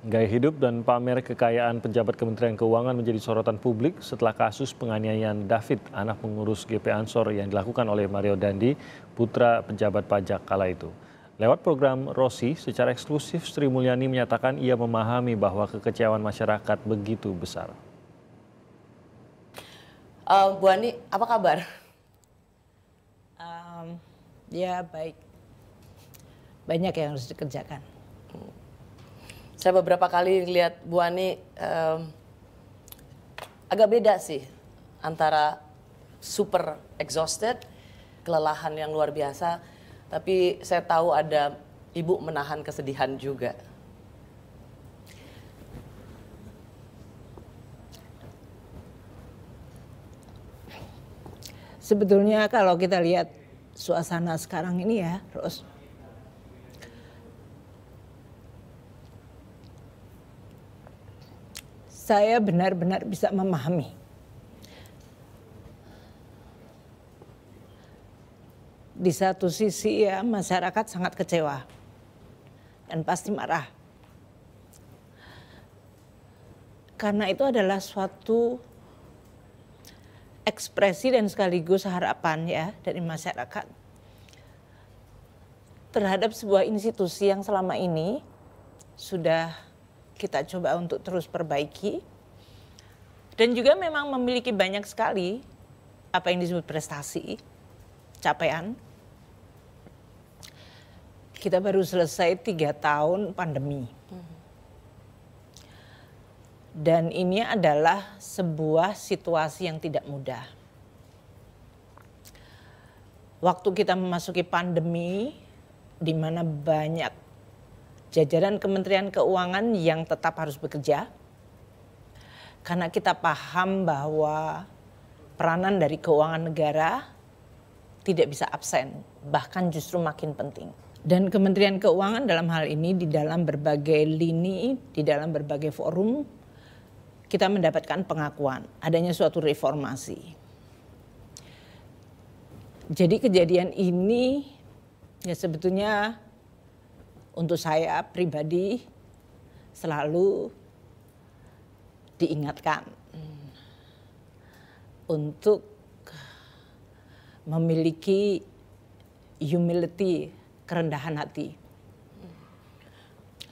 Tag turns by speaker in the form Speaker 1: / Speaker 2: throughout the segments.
Speaker 1: Gaya hidup dan pamer kekayaan pejabat Kementerian Keuangan menjadi sorotan publik setelah kasus penganiayaan David, anak pengurus GP Ansor yang dilakukan oleh Mario Dandi, putra pejabat pajak kala itu. Lewat program Rossi, secara eksklusif Sri Mulyani menyatakan ia memahami bahwa kekecewaan masyarakat begitu besar.
Speaker 2: Uh, Bu Ani, apa kabar? Um, ya baik.
Speaker 3: Banyak yang harus dikerjakan. Hmm saya
Speaker 2: beberapa kali lihat Bu Ani um, agak beda sih antara super exhausted, kelelahan yang luar biasa, tapi saya tahu ada ibu menahan kesedihan juga.
Speaker 3: Sebetulnya kalau kita lihat suasana sekarang ini ya, Ros, saya benar-benar bisa memahami. Di satu sisi ya masyarakat sangat kecewa dan pasti marah. Karena itu adalah suatu ekspresi dan sekaligus harapan ya dari masyarakat terhadap sebuah institusi yang selama ini sudah kita coba untuk terus perbaiki. Dan juga memang memiliki banyak sekali apa yang disebut prestasi, capaian. Kita baru selesai tiga tahun pandemi. Dan ini adalah sebuah situasi yang tidak mudah. Waktu kita memasuki pandemi, di mana banyak jajaran Kementerian Keuangan yang tetap harus bekerja karena kita paham bahwa peranan dari keuangan negara tidak bisa absen, bahkan justru makin penting. Dan Kementerian Keuangan dalam hal ini di dalam berbagai lini, di dalam berbagai forum kita mendapatkan pengakuan adanya suatu reformasi. Jadi kejadian ini ya sebetulnya untuk saya pribadi selalu diingatkan hmm, untuk memiliki humility, kerendahan hati.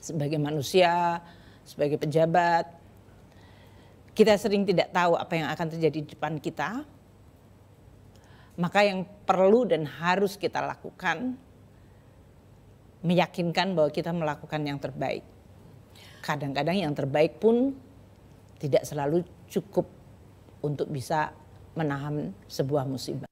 Speaker 3: Sebagai manusia, sebagai pejabat, kita sering tidak tahu apa yang akan terjadi di depan kita. Maka yang perlu dan harus kita lakukan meyakinkan bahwa kita melakukan yang terbaik. Kadang-kadang yang terbaik pun tidak selalu cukup untuk bisa menahan sebuah musibah.